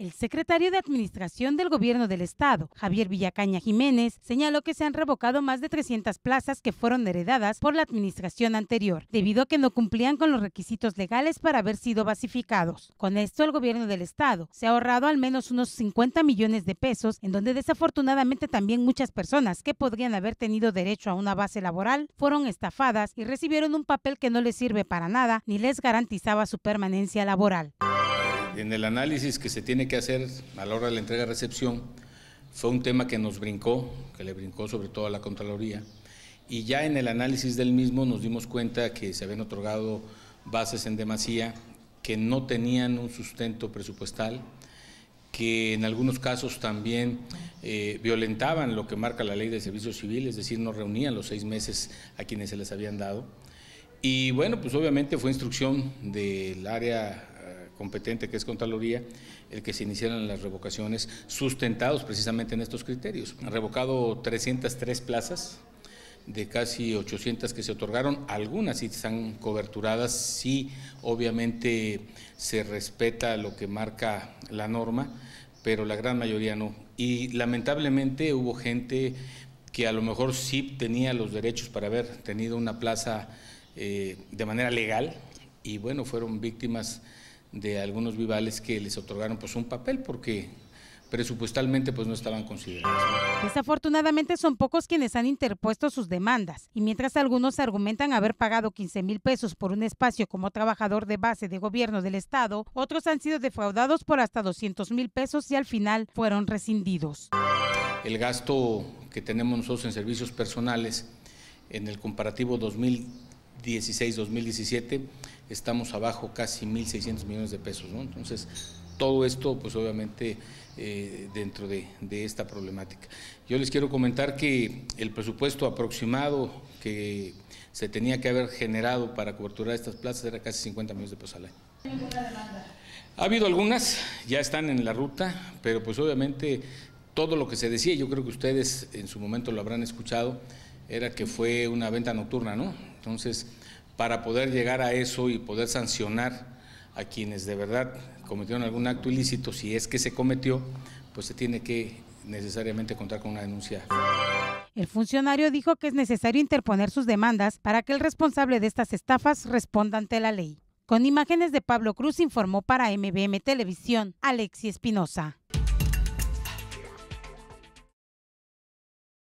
El secretario de Administración del Gobierno del Estado, Javier Villacaña Jiménez, señaló que se han revocado más de 300 plazas que fueron heredadas por la administración anterior, debido a que no cumplían con los requisitos legales para haber sido basificados. Con esto, el Gobierno del Estado se ha ahorrado al menos unos 50 millones de pesos, en donde desafortunadamente también muchas personas que podrían haber tenido derecho a una base laboral fueron estafadas y recibieron un papel que no les sirve para nada ni les garantizaba su permanencia laboral. En el análisis que se tiene que hacer a la hora de la entrega-recepción, fue un tema que nos brincó, que le brincó sobre todo a la Contraloría, y ya en el análisis del mismo nos dimos cuenta que se habían otorgado bases en demasía que no tenían un sustento presupuestal, que en algunos casos también eh, violentaban lo que marca la ley de servicio civil, es decir, no reunían los seis meses a quienes se les habían dado. Y bueno, pues obviamente fue instrucción del área competente que es Contraloría, el que se iniciaran las revocaciones sustentados precisamente en estos criterios. Han revocado 303 plazas de casi 800 que se otorgaron, algunas sí están coberturadas, sí obviamente se respeta lo que marca la norma, pero la gran mayoría no. Y lamentablemente hubo gente que a lo mejor sí tenía los derechos para haber tenido una plaza eh, de manera legal y bueno, fueron víctimas de algunos vivales que les otorgaron pues, un papel porque presupuestalmente pues no estaban considerados. Desafortunadamente son pocos quienes han interpuesto sus demandas y mientras algunos argumentan haber pagado 15 mil pesos por un espacio como trabajador de base de gobierno del estado, otros han sido defraudados por hasta 200 mil pesos y al final fueron rescindidos. El gasto que tenemos nosotros en servicios personales en el comparativo 2000 2016-2017 estamos abajo casi 1.600 millones de pesos. Entonces, todo esto, pues obviamente, eh, dentro de, esta problemática. Yo les quiero comentar que el presupuesto aproximado que se tenía que haber generado para coberturar estas plazas era casi 50 millones de pesos al año. Ha habido algunas, ya están en la ruta, pero pues obviamente todo lo que se decía, yo creo que ustedes en su momento lo habrán escuchado, era que fue una venta nocturna, ¿no? Entonces, para poder llegar a eso y poder sancionar a quienes de verdad cometieron algún acto ilícito, si es que se cometió, pues se tiene que necesariamente contar con una denuncia. El funcionario dijo que es necesario interponer sus demandas para que el responsable de estas estafas responda ante la ley. Con imágenes de Pablo Cruz informó para MBM Televisión Alexi Espinosa.